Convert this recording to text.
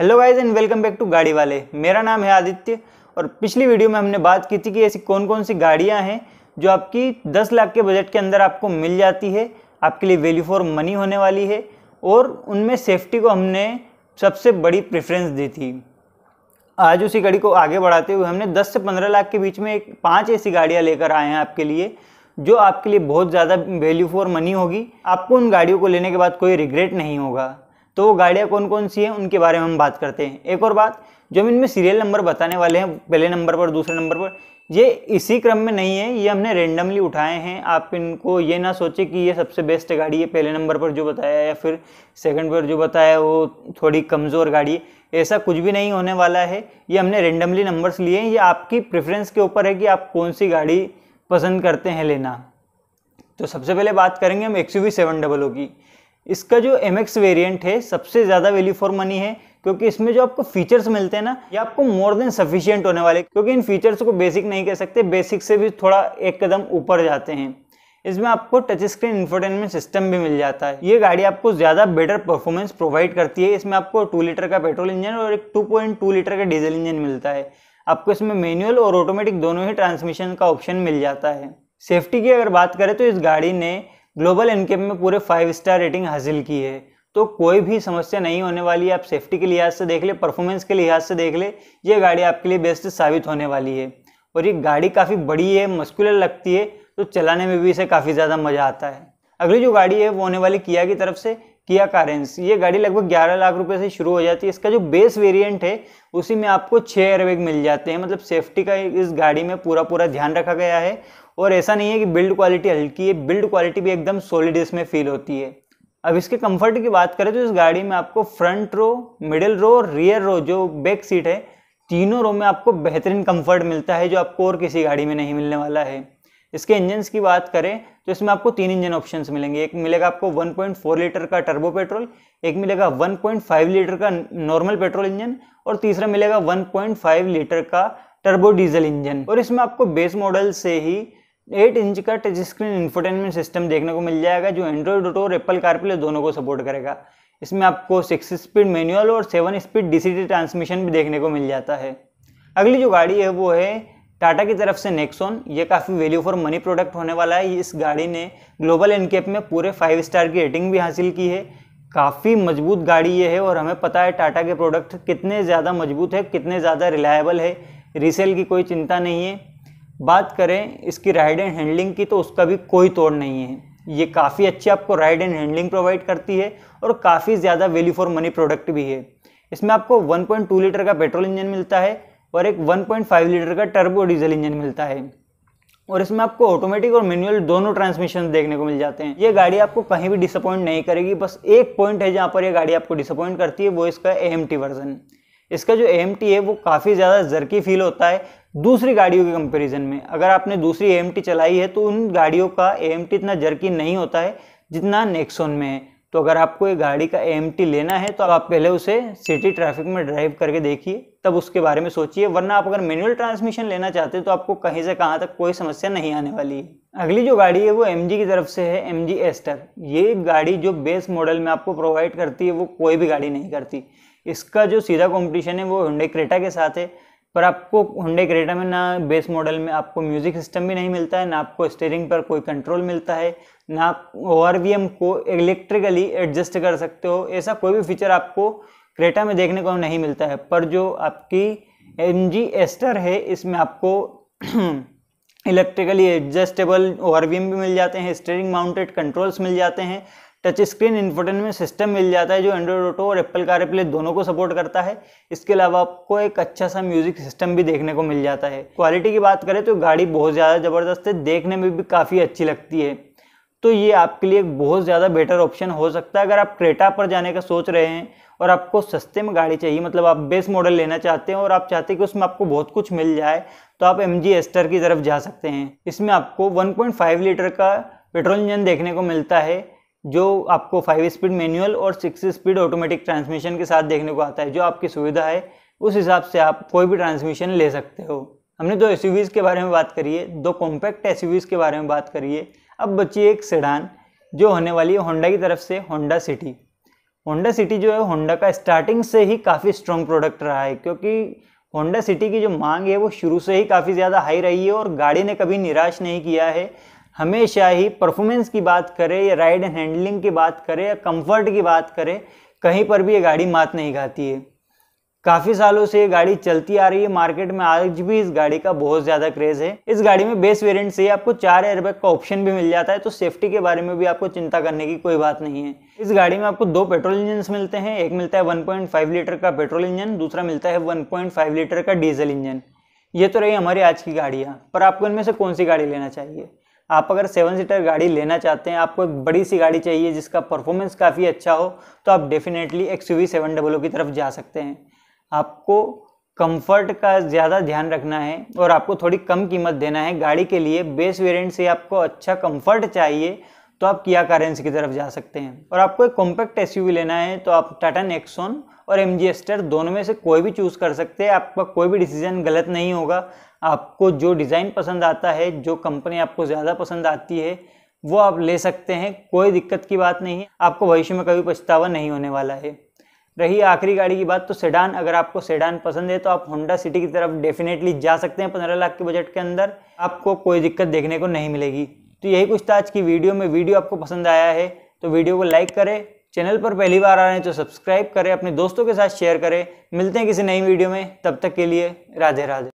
hello guys and welcome back to Gaadi Wale मेरा नाम है आदित्य और पिछली वीडियो में हमने बात की थी कि ऐसी कौन कौन सी गाड़ियां हैं जो आपकी 10 लाख के बजट के अंदर आपको मिल जाती है आपके लिए वैल्यू फॉर मनी होने वाली है और उनमें सेफ्टी को हमने सबसे बड़ी प्रेफरेंस दी थी आज उसी गाड़ी को आगे बढ़ाते हुए हमने दस से पंद्रह लाख के बीच में एक पाँच ऐसी गाड़ियाँ लेकर आए हैं आपके लिए जो आपके लिए बहुत ज़्यादा वैल्यू फॉर मनी होगी आपको उन गाड़ियों को लेने के बाद कोई रिग्रेट नहीं होगा तो वो गाड़ियाँ कौन कौन सी हैं उनके बारे में हम बात करते हैं एक और बात जो हम इनमें सीरियल नंबर बताने वाले हैं पहले नंबर पर दूसरे नंबर पर ये इसी क्रम में नहीं है ये हमने रेंडमली उठाए हैं आप इनको ये ना सोचे कि ये सबसे बेस्ट गाड़ी है पहले नंबर पर जो बताया या फिर सेकंड पर जो बताया वो थोड़ी कमज़ोर गाड़ी है ऐसा कुछ भी नहीं होने वाला है ये हमने रेंडमली नंबर्स लिए हैं ये आपकी प्रेफरेंस के ऊपर है कि आप कौन सी गाड़ी पसंद करते हैं लेना तो सबसे पहले बात करेंगे हम एक्स यू की इसका जो एम एक्स वेरियंट है सबसे ज़्यादा वैल्यू फॉर मनी है क्योंकि इसमें जो आपको फीचर्स मिलते हैं ना ये आपको मोर देन सफिशियंट होने वाले क्योंकि इन फीचर्स को बेसिक नहीं कह सकते बेसिक से भी थोड़ा एक कदम ऊपर जाते हैं इसमें आपको टच स्क्रीन इंफोटेनमेंट सिस्टम भी मिल जाता है ये गाड़ी आपको ज़्यादा बेटर परफॉर्मेंस प्रोवाइड करती है इसमें आपको टू लीटर का पेट्रोल इंजन और एक टू पॉइंट टू लीटर का डीजल इंजन मिलता है आपको इसमें मैनुअल और ऑटोमेटिक दोनों ही ट्रांसमिशन का ऑप्शन मिल जाता है सेफ्टी की अगर बात करें तो इस गाड़ी ने ग्लोबल इनकेम में पूरे फाइव स्टार रेटिंग हासिल की है तो कोई भी समस्या नहीं होने वाली है आप सेफ्टी के लिहाज से देख ले परफॉर्मेंस के लिहाज से देख ले ये गाड़ी आपके लिए बेस्ट साबित होने वाली है और ये गाड़ी काफ़ी बड़ी है मस्कुलर लगती है तो चलाने में भी इसे काफ़ी ज़्यादा मज़ा आता है अगली जो गाड़ी है वो होने वाली किया की तरफ से किया कारेंस ये गाड़ी लगभग 11 लाख रुपए से शुरू हो जाती है इसका जो बेस वेरिएंट है उसी में आपको छः एयरबैग मिल जाते हैं मतलब सेफ्टी का इस गाड़ी में पूरा पूरा ध्यान रखा गया है और ऐसा नहीं है कि बिल्ड क्वालिटी हल्की है बिल्ड क्वालिटी भी एकदम सॉलिड इसमें फील होती है अब इसके कम्फर्ट की बात करें तो इस गाड़ी में आपको फ्रंट रो मिडिल रो और रियर रो जो बैक सीट है तीनों रो में आपको बेहतरीन कम्फर्ट मिलता है जो आपको और किसी गाड़ी में नहीं मिलने वाला है इसके इंजन की बात करें तो इसमें आपको तीन इंजन ऑप्शन मिलेंगे एक मिलेगा आपको 1.4 लीटर का टर्बो पेट्रोल एक मिलेगा 1.5 लीटर का नॉर्मल पेट्रोल इंजन और तीसरा मिलेगा 1.5 लीटर का टर्बो डीजल इंजन और इसमें आपको बेस मॉडल से ही 8 इंच का टच स्क्रीन इंफोटेनमेंट सिस्टम देखने को मिल जाएगा जो एंड्रॉयड ऑटो और एप्पल कारप्ले दोनों को सपोर्ट करेगा इसमें आपको सिक्स स्पीड मैनुअल और सेवन स्पीड डीसीटी ट्रांसमिशन भी देखने को मिल जाता है अगली जो गाड़ी है वो है टाटा की तरफ से नेक्सोन ये काफ़ी वैल्यू फॉर मनी प्रोडक्ट होने वाला है इस गाड़ी ने ग्लोबल इनकेप में पूरे फाइव स्टार की रेटिंग भी हासिल की है काफ़ी मजबूत गाड़ी ये है और हमें पता है टाटा के प्रोडक्ट कितने ज़्यादा मजबूत है कितने ज़्यादा रिलायबल है रीसेल की कोई चिंता नहीं है बात करें इसकी राइड एंड हैंडलिंग की तो उसका भी कोई तोड़ नहीं है ये काफ़ी अच्छी आपको राइड एंड हैंडलिंग प्रोवाइड करती है और काफ़ी ज़्यादा वैल्यू फॉर मनी प्रोडक्ट भी है इसमें आपको 1.2 लीटर का पेट्रोल इंजन मिलता है और एक 1.5 लीटर का टर्बो डीजल इंजन मिलता है और इसमें आपको ऑटोमेटिक और मैनुअल दोनों ट्रांसमिशन देखने को मिल जाते हैं ये गाड़ी आपको कहीं भी डिसअपॉइंट नहीं करेगी बस एक पॉइंट है जहाँ पर यह गाड़ी आपको डिसअपॉइंट करती है वो इसका एम वर्जन इसका जो एम है वो काफ़ी ज़्यादा जर्की फील होता है दूसरी गाड़ियों के कंपैरिजन में अगर आपने दूसरी एम चलाई है तो उन गाड़ियों का एम इतना जर्की नहीं होता है जितना नेक्सोन में है तो अगर आपको ये गाड़ी का एम लेना है तो आप पहले उसे सिटी ट्रैफिक में ड्राइव करके देखिए तब उसके बारे में सोचिए वरना आप अगर मैनुअल ट्रांसमिशन लेना चाहते हैं तो आपको कहीं से कहाँ तक कोई समस्या नहीं आने वाली है अगली जो गाड़ी है वो एम की तरफ से है एम जी एस्टर ये गाड़ी जो बेस मॉडल में आपको प्रोवाइड करती है वो कोई भी गाड़ी नहीं करती इसका जो सीधा कॉम्पिटिशन है वो हिंडे क्रेटा के साथ है पर आपको हुंडे क्रेटा में ना बेस मॉडल में आपको म्यूज़िक सिस्टम भी नहीं मिलता है ना आपको स्टेयरिंग पर कोई कंट्रोल मिलता है ना आप ओ को इलेक्ट्रिकली एडजस्ट कर सकते हो ऐसा कोई भी फीचर आपको क्रेटा में देखने को नहीं मिलता है पर जो आपकी एम जी एस्टर है इसमें आपको इलेक्ट्रिकली एडजस्टेबल ओ भी मिल जाते हैं स्टेयरिंग माउंटेड कंट्रोल्स मिल जाते हैं टच स्क्रीन में सिस्टम मिल जाता है जो एंड्रॉयड ऑटो और एप्पल कार प्ले दोनों को सपोर्ट करता है इसके अलावा आपको एक अच्छा सा म्यूजिक सिस्टम भी देखने को मिल जाता है क्वालिटी की बात करें तो गाड़ी बहुत ज़्यादा ज़बरदस्त है देखने में भी काफ़ी अच्छी लगती है तो ये आपके लिए एक बहुत ज़्यादा बेटर ऑप्शन हो सकता है अगर आप क्रेटा पर जाने का सोच रहे हैं और आपको सस्ते में गाड़ी चाहिए मतलब आप बेस मॉडल लेना चाहते हैं और आप चाहते हैं कि उसमें आपको बहुत कुछ मिल जाए तो आप एम जी एस्टर की तरफ जा सकते हैं इसमें आपको 1.5 लीटर का पेट्रोल इंजन देखने को मिलता है जो आपको फाइव स्पीड मैनुअल और सिक्स स्पीड ऑटोमेटिक ट्रांसमिशन के साथ देखने को आता है जो आपकी सुविधा है उस हिसाब से आप कोई भी ट्रांसमिशन ले सकते हो हमने दो एस के बारे में बात करी है दो कॉम्पैक्ट एस के बारे में बात करी है अब बची एक सेडान जो होने वाली है होंडा की तरफ से होंडा सिटी होंडा सिटी जो है होंडा का स्टार्टिंग से ही काफ़ी स्ट्रॉन्ग प्रोडक्ट रहा है क्योंकि होंडा सिटी की जो मांग है वो शुरू से ही काफ़ी ज़्यादा हाई रही है और गाड़ी ने कभी निराश नहीं किया है हमेशा ही परफॉर्मेंस की बात करें या राइड एंड हैंडलिंग की बात करें या कंफर्ट की बात करें कहीं पर भी ये गाड़ी मात नहीं खाती है काफ़ी सालों से ये गाड़ी चलती आ रही है मार्केट में आज भी इस गाड़ी का बहुत ज़्यादा क्रेज़ है इस गाड़ी में बेस वेरिएंट से आपको चार एयरबैग का ऑप्शन भी मिल जाता है तो सेफ्टी के बारे में भी आपको चिंता करने की कोई बात नहीं है इस गाड़ी में आपको दो पेट्रोल इंजन मिलते हैं एक मिलता है वन लीटर का पेट्रोल इंजन दूसरा मिलता है वन लीटर का डीजल इंजन ये तो रही हमारी आज की गाड़ियाँ पर आपको इनमें से कौन सी गाड़ी लेना चाहिए आप अगर सेवन सीटर गाड़ी लेना चाहते हैं आपको एक बड़ी सी गाड़ी चाहिए जिसका परफॉर्मेंस काफ़ी अच्छा हो तो आप definitely X U seven double की तरफ जा सकते हैं आपको कंफर्ट का ज़्यादा ध्यान रखना है और आपको थोड़ी कम कीमत देना है गाड़ी के लिए बेस वेरिएंट से आपको अच्छा कंफर्ट चाहिए तो आप किया कारेंस की तरफ जा सकते हैं और आपको एक कॉम्पैक्ट एसयूवी लेना है तो आप टाटा नेक्सोन और एम स्टेयर दोनों में से कोई भी चूज़ कर सकते हैं आपका कोई भी डिसीजन गलत नहीं होगा आपको जो डिज़ाइन पसंद आता है जो कंपनी आपको ज़्यादा पसंद आती है वो आप ले सकते हैं कोई दिक्कत की बात नहीं है आपको भविष्य में कभी पछतावा नहीं होने वाला है रही आखिरी गाड़ी की बात तो सेडान अगर आपको सेडान पसंद है तो आप होंडा सिटी की तरफ डेफिनेटली जा सकते हैं पंद्रह लाख के बजट के अंदर आपको कोई दिक्कत देखने को नहीं मिलेगी तो यही कुछ था आज की वीडियो में वीडियो आपको पसंद आया है तो वीडियो को लाइक करें चैनल पर पहली बार आ रहे हैं तो सब्सक्राइब करें अपने दोस्तों के साथ शेयर करें मिलते हैं किसी नई वीडियो में तब तक के लिए राधे राधे